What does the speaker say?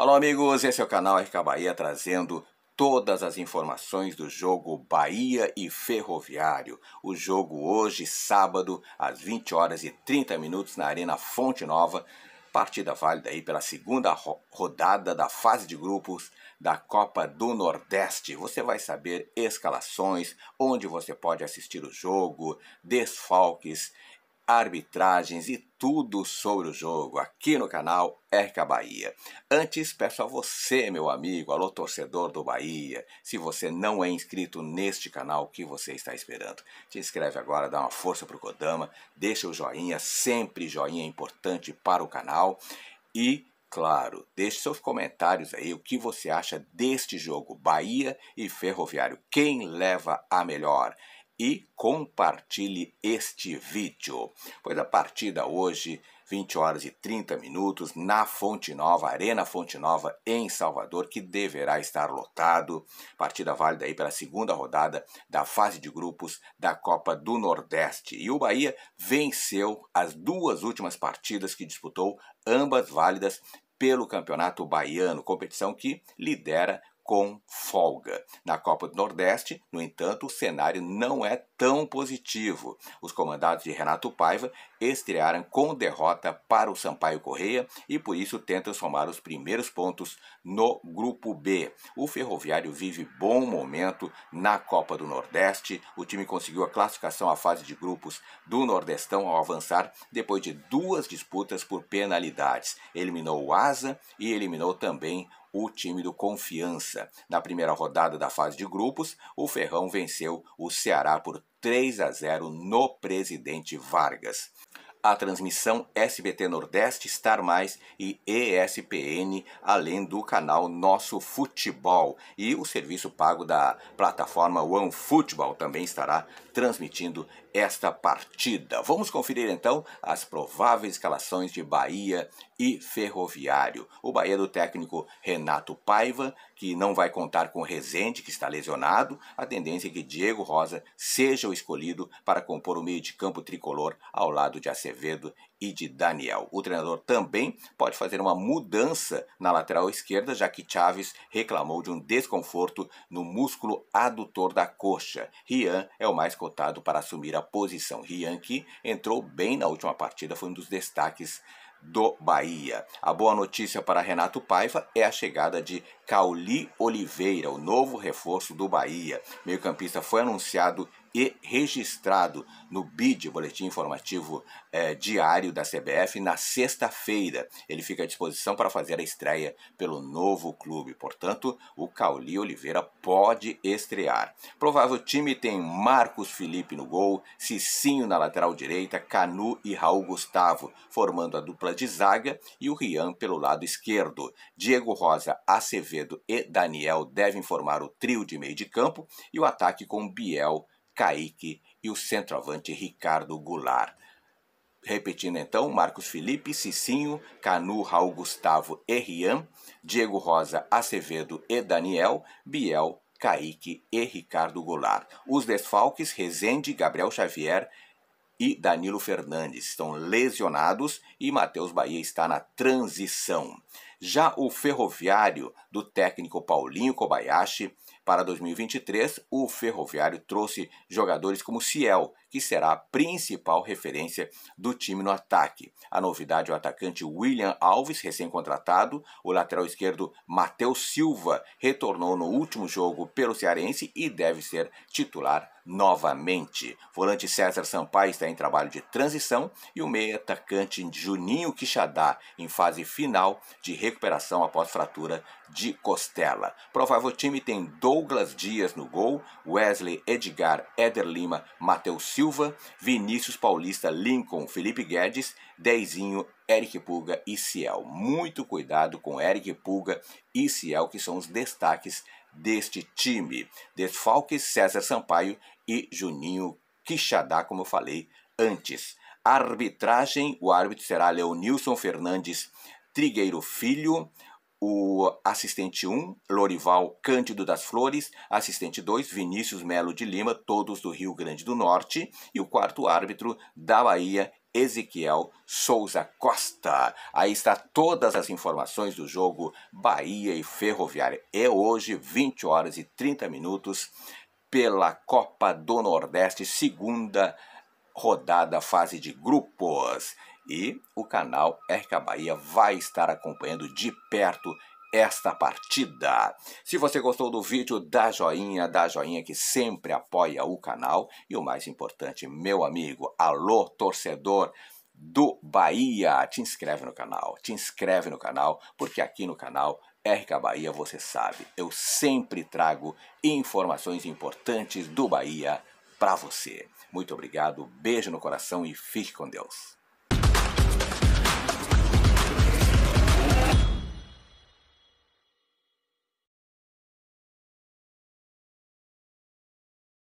Alô, amigos, esse é o canal RK Bahia trazendo todas as informações do jogo Bahia e Ferroviário. O jogo hoje, sábado, às 20 horas e 30 minutos na Arena Fonte Nova. Partida válida aí pela segunda rodada da fase de grupos da Copa do Nordeste. Você vai saber escalações, onde você pode assistir o jogo, desfalques arbitragens e tudo sobre o jogo aqui no canal RK Bahia. Antes, peço a você, meu amigo, alô torcedor do Bahia, se você não é inscrito neste canal, o que você está esperando? Te inscreve agora, dá uma força pro Kodama, deixa o joinha, sempre joinha é importante para o canal e Claro, deixe seus comentários aí o que você acha deste jogo Bahia e Ferroviário. Quem leva a melhor? e compartilhe este vídeo, pois a partida hoje, 20 horas e 30 minutos, na Fonte Nova, Arena Fonte Nova, em Salvador, que deverá estar lotado. Partida válida aí pela segunda rodada da fase de grupos da Copa do Nordeste. E o Bahia venceu as duas últimas partidas que disputou, ambas válidas pelo Campeonato Baiano, competição que lidera com folga. Na Copa do Nordeste, no entanto, o cenário não é tão positivo. Os comandados de Renato Paiva estrearam com derrota para o Sampaio Correia e por isso tentam somar os primeiros pontos no grupo B. O Ferroviário vive bom momento na Copa do Nordeste. O time conseguiu a classificação à fase de grupos do Nordestão ao avançar depois de duas disputas por penalidades. Eliminou o Asa e eliminou também o time do Confiança. Na primeira rodada da fase de grupos, o Ferrão venceu o Ceará por 3 a 0 no presidente Vargas a transmissão SBT Nordeste, Star Mais e ESPN, além do canal Nosso Futebol. E o serviço pago da plataforma OneFootball também estará transmitindo esta partida. Vamos conferir então as prováveis escalações de Bahia e Ferroviário. O Bahia do técnico Renato Paiva, que não vai contar com Rezende, que está lesionado. A tendência é que Diego Rosa seja o escolhido para compor o meio de campo tricolor ao lado de Acevedo. Azevedo e de Daniel. O treinador também pode fazer uma mudança na lateral esquerda, já que Chaves reclamou de um desconforto no músculo adutor da coxa. Rian é o mais cotado para assumir a posição. Rian que entrou bem na última partida, foi um dos destaques do Bahia. A boa notícia para Renato Paiva é a chegada de Cauli Oliveira, o novo reforço do Bahia. meio-campista foi anunciado e registrado no BID, Boletim Informativo eh, Diário da CBF, na sexta-feira. Ele fica à disposição para fazer a estreia pelo novo clube. Portanto, o Cauli Oliveira pode estrear. Provável time tem Marcos Felipe no gol, Cicinho na lateral direita, Canu e Raul Gustavo, formando a dupla de zaga e o Rian pelo lado esquerdo. Diego Rosa, Acevedo e Daniel devem formar o trio de meio de campo e o ataque com Biel Kaique e o centroavante Ricardo Goulart. Repetindo então, Marcos Felipe, Cicinho, Canu, Raul Gustavo e Rian, Diego Rosa, Acevedo e Daniel, Biel, Kaique e Ricardo Goulart. Os desfalques, Rezende, Gabriel Xavier e Danilo Fernandes estão lesionados e Matheus Bahia está na transição. Já o ferroviário do técnico Paulinho Kobayashi para 2023, o Ferroviário trouxe jogadores como Ciel, que será a principal referência do time no ataque. A novidade é o atacante William Alves, recém-contratado, o lateral esquerdo Matheus Silva retornou no último jogo pelo Cearense e deve ser titular novamente. Volante César Sampaio está em trabalho de transição e o meia atacante Juninho Quixadá em fase final de recuperação após fratura de costela. Provável time tem Douglas Dias no gol, Wesley Edgar, Éder Lima, Matheus Silva, Vinícius Paulista, Lincoln, Felipe Guedes, Dezinho, Eric Pulga e Ciel. Muito cuidado com Eric Pulga e Ciel, que são os destaques deste time. Desfalques César Sampaio e Juninho Quixadá, como eu falei antes. Arbitragem, o árbitro será Leonilson Fernandes Trigueiro Filho, o assistente 1, Lorival Cândido das Flores, assistente 2, Vinícius Melo de Lima, todos do Rio Grande do Norte, e o quarto árbitro da Bahia, Ezequiel Souza Costa. Aí está todas as informações do jogo Bahia e Ferroviária. É hoje, 20 horas e 30 minutos, pela Copa do Nordeste, segunda rodada, fase de grupos. E o canal RK Bahia vai estar acompanhando de perto esta partida. Se você gostou do vídeo, dá joinha, dá joinha que sempre apoia o canal. E o mais importante, meu amigo, alô torcedor do Bahia, te inscreve no canal, te inscreve no canal, porque aqui no canal RK Bahia, você sabe, eu sempre trago informações importantes do Bahia para você. Muito obrigado, beijo no coração e fique com Deus.